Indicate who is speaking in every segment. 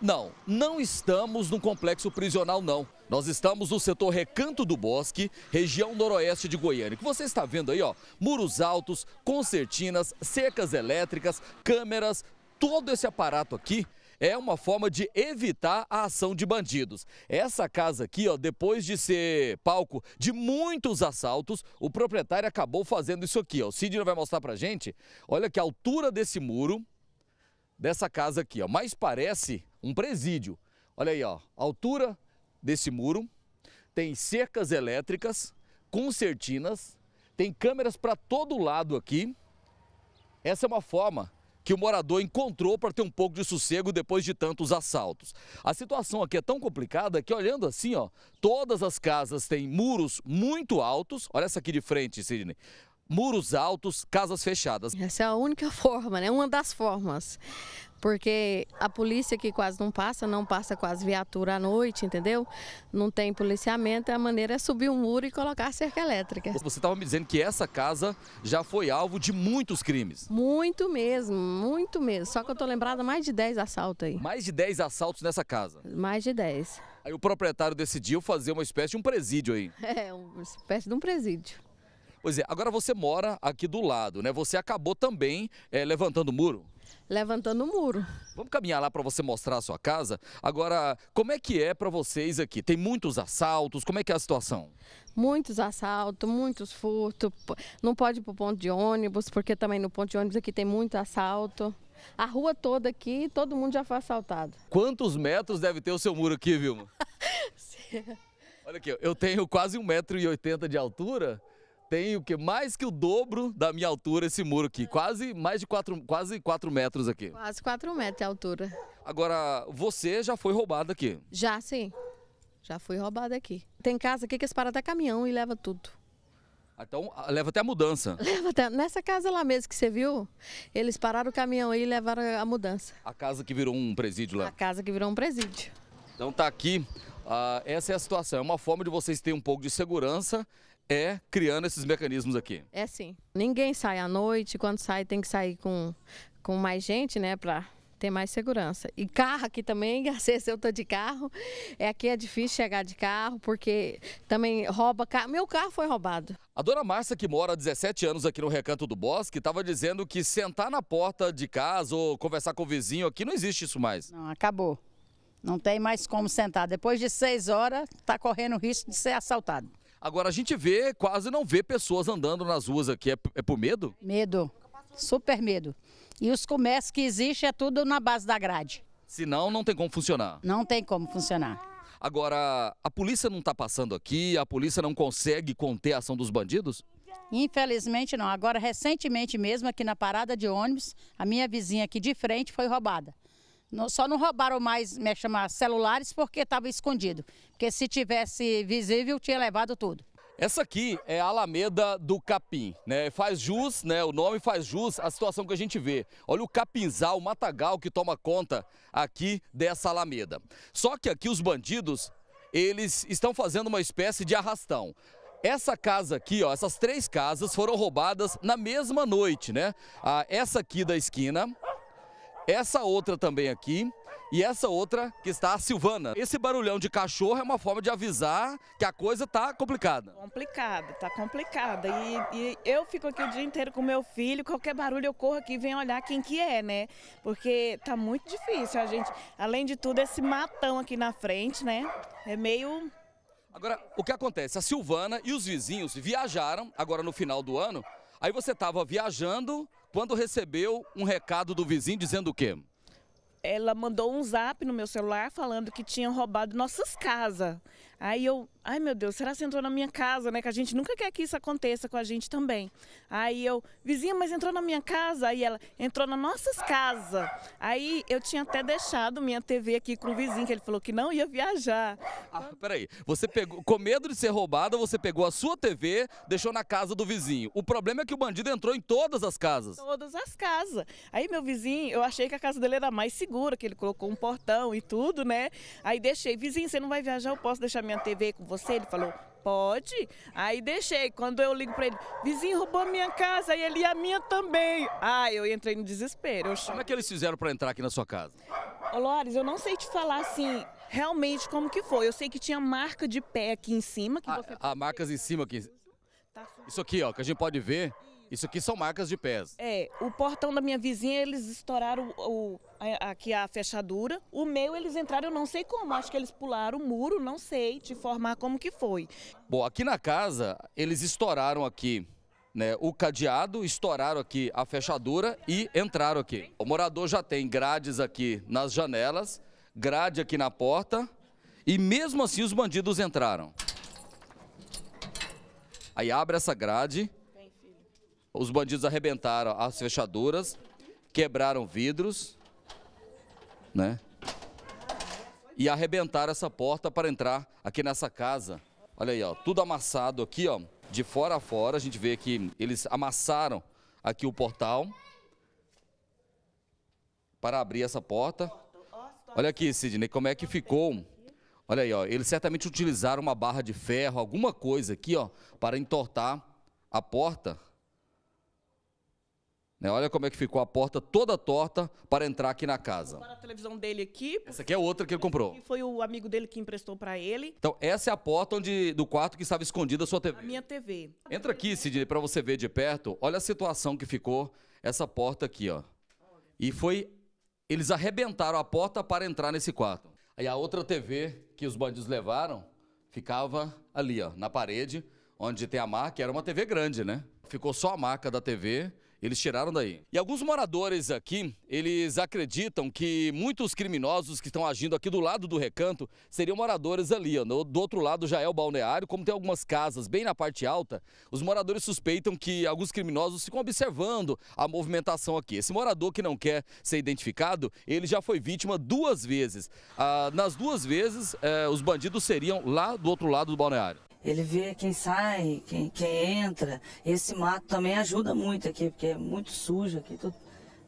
Speaker 1: Não, não estamos no complexo prisional, não. Nós estamos no setor Recanto do Bosque, região noroeste de Goiânia. O que você está vendo aí, ó, muros altos, concertinas, cercas elétricas, câmeras, todo esse aparato aqui é uma forma de evitar a ação de bandidos. Essa casa aqui, ó, depois de ser palco de muitos assaltos, o proprietário acabou fazendo isso aqui. Ó. O Sidney vai mostrar pra gente. Olha que altura desse muro dessa casa aqui, ó. Mas parece um presídio. Olha aí, ó, altura desse muro, tem cercas elétricas, concertinas, tem câmeras para todo lado aqui. Essa é uma forma que o morador encontrou para ter um pouco de sossego depois de tantos assaltos. A situação aqui é tão complicada que olhando assim, ó, todas as casas têm muros muito altos. Olha essa aqui de frente, Sidney muros altos, casas fechadas.
Speaker 2: Essa é a única forma, né? Uma das formas. Porque a polícia que quase não passa, não passa quase viatura à noite, entendeu? Não tem policiamento, a maneira é subir um muro e colocar cerca elétrica.
Speaker 1: Você estava me dizendo que essa casa já foi alvo de muitos crimes.
Speaker 2: Muito mesmo, muito mesmo. Só que eu estou lembrada mais de 10 assaltos aí.
Speaker 1: Mais de 10 assaltos nessa casa?
Speaker 2: Mais de 10.
Speaker 1: Aí o proprietário decidiu fazer uma espécie de um presídio aí.
Speaker 2: É, uma espécie de um presídio.
Speaker 1: Pois é, agora você mora aqui do lado, né? Você acabou também é, levantando o muro? Levantando o muro. Vamos caminhar lá para você mostrar a sua casa. Agora, como é que é para vocês aqui? Tem muitos assaltos? Como é que é a situação?
Speaker 2: Muitos assaltos, muitos furtos. Não pode ir para o ponto de ônibus, porque também no ponto de ônibus aqui tem muito assalto. A rua toda aqui, todo mundo já foi assaltado.
Speaker 1: Quantos metros deve ter o seu muro aqui, Vilma? Olha aqui, eu tenho quase 1,80m de altura tem o que mais que o dobro da minha altura esse muro aqui, é. quase mais de quatro quase quatro metros aqui.
Speaker 2: Quase quatro metros de altura.
Speaker 1: Agora, você já foi roubada aqui?
Speaker 2: Já, sim. Já fui roubada aqui. Tem casa aqui que eles param até caminhão e leva tudo.
Speaker 1: Ah, então, ah, leva até a mudança.
Speaker 2: Leva até, nessa casa lá mesmo que você viu, eles pararam o caminhão aí e levaram a mudança.
Speaker 1: A casa que virou um presídio lá? A
Speaker 2: casa que virou um presídio.
Speaker 1: Então tá aqui, uh, essa é a situação. É uma forma de vocês terem um pouco de segurança é criando esses mecanismos aqui.
Speaker 2: É sim. Ninguém sai à noite, quando sai tem que sair com, com mais gente, né, para ter mais segurança. E carro aqui também, às vezes eu tô de carro, é aqui é difícil chegar de carro, porque também rouba carro. Meu carro foi roubado.
Speaker 1: A dona Márcia, que mora há 17 anos aqui no Recanto do Bosque, estava dizendo que sentar na porta de casa ou conversar com o vizinho aqui, não existe isso mais. Não,
Speaker 2: acabou. Não tem mais como sentar. Depois de seis horas, está correndo o risco de ser assaltado.
Speaker 1: Agora a gente vê, quase não vê pessoas andando nas ruas aqui. É, é por medo?
Speaker 2: Medo. Super medo. E os comércios que existem é tudo na base da grade.
Speaker 1: Senão não tem como funcionar.
Speaker 2: Não tem como funcionar.
Speaker 1: Agora, a polícia não está passando aqui, a polícia não consegue conter a ação dos bandidos?
Speaker 2: Infelizmente não. Agora, recentemente mesmo, aqui na parada de ônibus, a minha vizinha aqui de frente foi roubada. Só não roubaram mais, me é chamar, celulares porque estava escondido. Porque se tivesse visível, tinha levado
Speaker 1: tudo. Essa aqui é a Alameda do Capim, né? Faz jus, né? O nome faz jus à situação que a gente vê. Olha o capinzal, o matagal que toma conta aqui dessa Alameda. Só que aqui os bandidos, eles estão fazendo uma espécie de arrastão. Essa casa aqui, ó, essas três casas foram roubadas na mesma noite, né? Ah, essa aqui da esquina, essa outra também aqui. E essa outra que está a Silvana. Esse barulhão de cachorro é uma forma de avisar que a coisa está complicada.
Speaker 3: Complicada, está complicada. E, e, eu fico aqui o dia inteiro com meu filho, qualquer barulho eu corro aqui e venho olhar quem que é, né? Porque está muito difícil a gente. Além de tudo, esse matão aqui na frente, né? É meio
Speaker 1: Agora, o que acontece? A Silvana e os vizinhos viajaram agora no final do ano. Aí você estava viajando quando recebeu um recado do vizinho dizendo o quê?
Speaker 3: Ela mandou um zap no meu celular falando que tinham roubado nossas casas. Aí eu, ai meu Deus, será que entrou na minha casa, né? Que a gente nunca quer que isso aconteça com a gente também. Aí eu, vizinha, mas entrou na minha casa? Aí ela, entrou nas nossas casas. Aí eu tinha até deixado minha TV aqui com o vizinho, que ele falou que não ia viajar.
Speaker 1: Ah, peraí, você pegou, com medo de ser roubada, você pegou a sua TV, deixou na casa do vizinho. O problema é que o bandido entrou em todas as casas.
Speaker 3: Todas as casas. Aí meu vizinho, eu achei que a casa dele era mais segura, que ele colocou um portão e tudo, né? Aí deixei, vizinho, você não vai viajar, eu posso deixar minha TV com você? Ele falou, pode. Aí deixei. Quando eu ligo para ele, vizinho roubou minha casa e ele e a minha também. Ah, eu entrei no desespero. Eu... Como
Speaker 1: é que eles fizeram para entrar aqui na sua casa?
Speaker 3: Ô, Lores, eu não sei te falar assim realmente como que foi. Eu sei que tinha marca de pé aqui em cima. Que a, ah, você...
Speaker 1: a ah, marcas em cima aqui. Tá Isso aqui, ó, que a gente pode ver. Isso aqui são marcas de pés.
Speaker 3: É, o portão da minha vizinha, eles estouraram o, a, aqui a fechadura. O meu, eles entraram, eu não sei como, acho que eles pularam o muro, não sei te informar como que foi.
Speaker 1: Bom, aqui na casa, eles estouraram aqui né, o cadeado, estouraram aqui a fechadura e entraram aqui. O morador já tem grades aqui nas janelas, grade aqui na porta e mesmo assim os bandidos entraram. Aí abre essa grade os bandidos arrebentaram as fechaduras, quebraram vidros, né? E arrebentaram essa porta para entrar aqui nessa casa. Olha aí, ó, tudo amassado aqui, ó, de fora a fora. A gente vê que eles amassaram aqui o portal para abrir essa porta. Olha aqui, Sidney, como é que ficou. Olha aí, ó, eles certamente utilizaram uma barra de ferro, alguma coisa aqui, ó, para entortar a porta né? Olha como é que ficou a porta toda torta para entrar aqui na casa. Agora
Speaker 3: a televisão dele aqui. Essa
Speaker 1: aqui é outra que ele comprou.
Speaker 3: Foi o amigo dele que emprestou para ele.
Speaker 1: Então essa é a porta onde do quarto que estava escondida a sua TV. A minha TV. Entra aqui, Sidney, para você ver de perto. Olha a situação que ficou essa porta aqui, ó. E foi eles arrebentaram a porta para entrar nesse quarto. Aí a outra TV que os bandidos levaram ficava ali, ó, na parede, onde tem a marca, era uma TV grande, né? Ficou só a marca da TV eles tiraram daí. E alguns moradores aqui, eles acreditam que muitos criminosos que estão agindo aqui do lado do recanto seriam moradores ali, ó, no, do outro lado já é o balneário, como tem algumas casas bem na parte alta, os moradores suspeitam que alguns criminosos ficam observando a movimentação aqui. Esse morador que não quer ser identificado, ele já foi vítima duas vezes. Ah, nas duas vezes, eh, os bandidos seriam lá do outro lado do balneário ele
Speaker 4: vê quem sai, quem, quem entra. Esse mato também ajuda muito aqui, porque é muito sujo aqui, tudo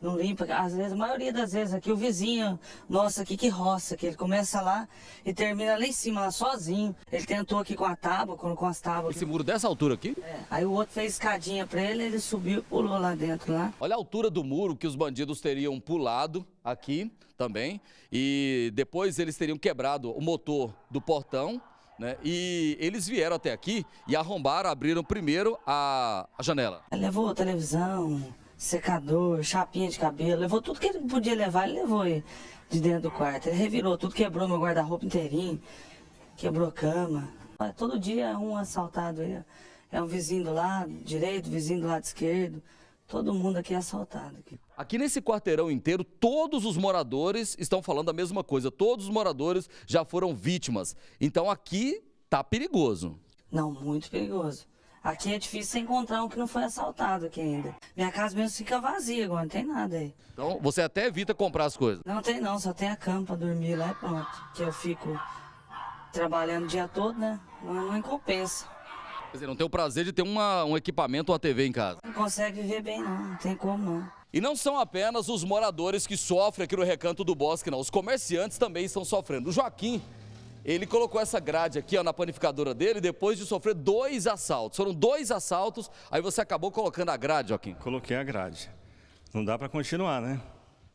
Speaker 4: não limpa. Às vezes, a maioria das vezes aqui, o vizinho nosso aqui que roça, que ele começa lá e termina lá em cima, lá sozinho. Ele tentou aqui com a tábua, colocou com
Speaker 1: as tábuas. Esse muro dessa altura aqui? É.
Speaker 4: Aí o outro fez escadinha pra ele, ele subiu e pulou lá dentro lá.
Speaker 1: Olha a altura do muro que os bandidos teriam pulado aqui também. E depois eles teriam quebrado o motor do portão né? E eles vieram até aqui e arrombaram, abriram primeiro a, a janela.
Speaker 4: Ele levou televisão, secador, chapinha de cabelo, levou tudo que ele podia levar, ele levou de dentro do quarto. Ele revirou tudo, quebrou meu guarda-roupa inteirinho, quebrou cama. Todo dia é um assaltado, é um vizinho do lado direito, vizinho do lado esquerdo. Todo mundo aqui é assaltado. Aqui.
Speaker 1: aqui nesse quarteirão inteiro, todos os moradores estão falando a mesma coisa. Todos os moradores já foram vítimas. Então aqui tá perigoso. Não,
Speaker 4: muito perigoso. Aqui é difícil você encontrar um que não foi assaltado aqui ainda. Minha casa mesmo fica vazia agora, não tem nada aí.
Speaker 1: Então você até evita comprar as coisas?
Speaker 4: Não tem não, só tem a cama pra dormir lá e pronto. Que eu fico trabalhando o dia todo, né? Não, não compensa.
Speaker 1: Quer dizer, não tem o prazer de ter uma, um equipamento ou a TV em casa.
Speaker 4: Não consegue viver bem, não. Não tem como, não.
Speaker 1: E não são apenas os moradores que sofrem aqui no Recanto do Bosque, não. Os comerciantes também estão sofrendo. O Joaquim, ele colocou essa grade aqui ó, na panificadora dele depois de sofrer dois assaltos. Foram dois assaltos, aí você acabou colocando a grade, Joaquim. Coloquei a grade.
Speaker 5: Não dá para continuar, né?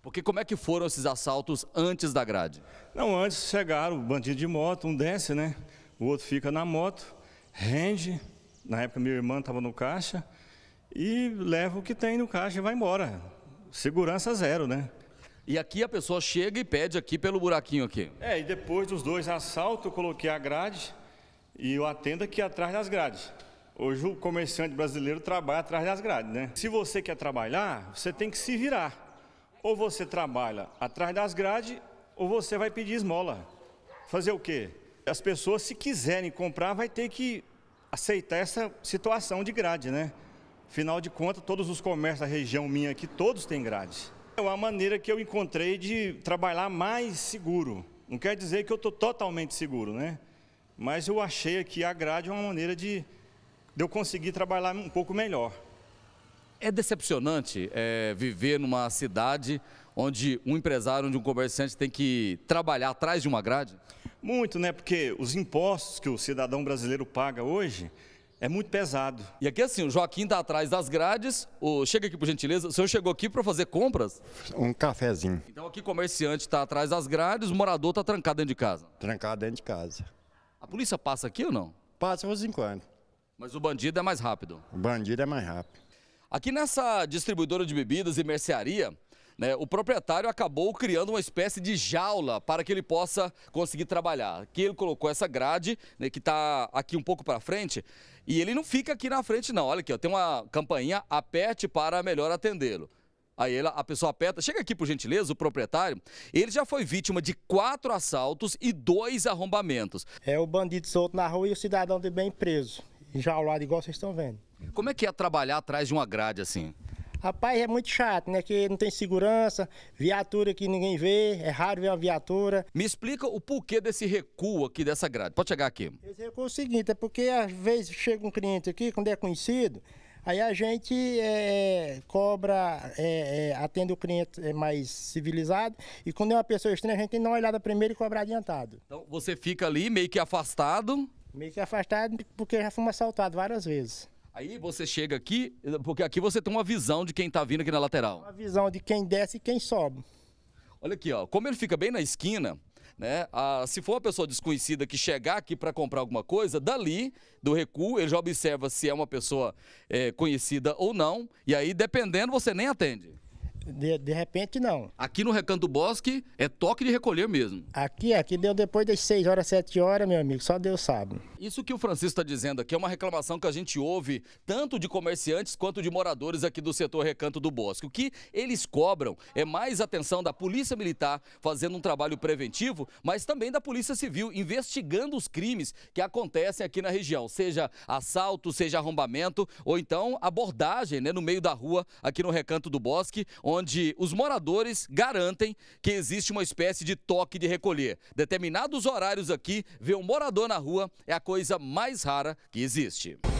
Speaker 5: Porque como é que foram esses assaltos antes da grade? Não, antes chegaram, bandido de moto, um desce, né? O outro fica na moto rende. Na época, minha irmã estava no caixa e leva o que tem no caixa e vai embora. Segurança zero, né? E aqui a pessoa chega e pede aqui pelo buraquinho aqui. É, e depois dos dois assaltos, eu coloquei a grade e eu atendo aqui atrás das grades. Hoje o comerciante brasileiro trabalha atrás das grades, né? Se você quer trabalhar, você tem que se virar. Ou você trabalha atrás das grades, ou você vai pedir esmola. Fazer o quê? As pessoas, se quiserem comprar, vai ter que aceitar essa situação de grade, né? Afinal de contas, todos os comércios da região minha aqui, todos têm grade. É uma maneira que eu encontrei de trabalhar mais seguro. Não quer dizer que eu estou totalmente seguro, né? Mas eu achei aqui a grade uma maneira de, de eu conseguir trabalhar um pouco melhor. É decepcionante
Speaker 1: é, viver numa cidade onde um empresário, onde um comerciante tem que trabalhar atrás de uma grade?
Speaker 5: Muito, né? Porque os impostos que o cidadão brasileiro paga hoje
Speaker 1: é muito pesado. E aqui é assim, o Joaquim está atrás das grades. O... Chega aqui, por gentileza. O senhor chegou aqui para fazer compras?
Speaker 5: Um cafezinho.
Speaker 1: Então aqui comerciante está atrás das grades, o morador está trancado dentro de casa? Trancado dentro de casa. A polícia passa aqui ou não? Passa de vez em quando. Mas o bandido é mais rápido? O bandido é mais rápido. Aqui nessa distribuidora de bebidas e mercearia, né? O proprietário acabou criando uma espécie de jaula para que ele possa conseguir trabalhar. Aqui ele colocou essa grade, né, que está aqui um pouco para frente, e ele não fica aqui na frente não. Olha aqui, ó, tem uma campainha, aperte para melhor atendê-lo. Aí a pessoa aperta, chega aqui por gentileza, o proprietário, ele já foi vítima de quatro assaltos e dois arrombamentos.
Speaker 6: É o bandido solto na rua e o cidadão de bem preso, Jaulado igual vocês estão vendo.
Speaker 1: Como é que é trabalhar atrás de uma grade assim?
Speaker 6: Rapaz, é muito chato, né? Que não tem segurança, viatura que ninguém vê, é raro ver uma viatura.
Speaker 1: Me explica o porquê desse recuo aqui dessa grade. Pode chegar aqui. Esse
Speaker 6: recuo é o seguinte, é porque às vezes chega um cliente aqui, quando é conhecido, Aí a gente é, cobra, é, é, atende o cliente é, mais civilizado e quando é uma pessoa estranha, a gente tem que dar uma olhada primeiro e cobrar adiantado.
Speaker 1: Então você fica ali meio que afastado? Meio
Speaker 6: que afastado porque já fomos assaltados várias vezes.
Speaker 1: Aí você chega aqui, porque aqui você tem uma visão de quem está vindo aqui na lateral. Uma
Speaker 6: visão de quem desce e quem sobe.
Speaker 1: Olha aqui, ó, como ele fica bem na esquina, né? Ah, se for uma pessoa desconhecida que chegar aqui para comprar alguma coisa, dali do recuo ele já observa se é uma pessoa é, conhecida ou não, e aí dependendo você nem atende.
Speaker 6: De, de repente, não.
Speaker 1: Aqui no Recanto do Bosque é toque de recolher mesmo.
Speaker 6: Aqui, aqui deu depois das 6 horas, 7 horas, meu amigo, só Deus sabe.
Speaker 1: Isso que o Francisco está dizendo aqui é uma reclamação que a gente ouve tanto de comerciantes quanto de moradores aqui do setor Recanto do Bosque. O que eles cobram é mais atenção da Polícia Militar fazendo um trabalho preventivo, mas também da Polícia Civil investigando os crimes que acontecem aqui na região, seja assalto, seja arrombamento ou então abordagem né, no meio da rua aqui no Recanto do Bosque, onde onde os moradores garantem que existe uma espécie de toque de recolher. Determinados horários aqui, ver um morador na rua é a coisa mais rara que existe.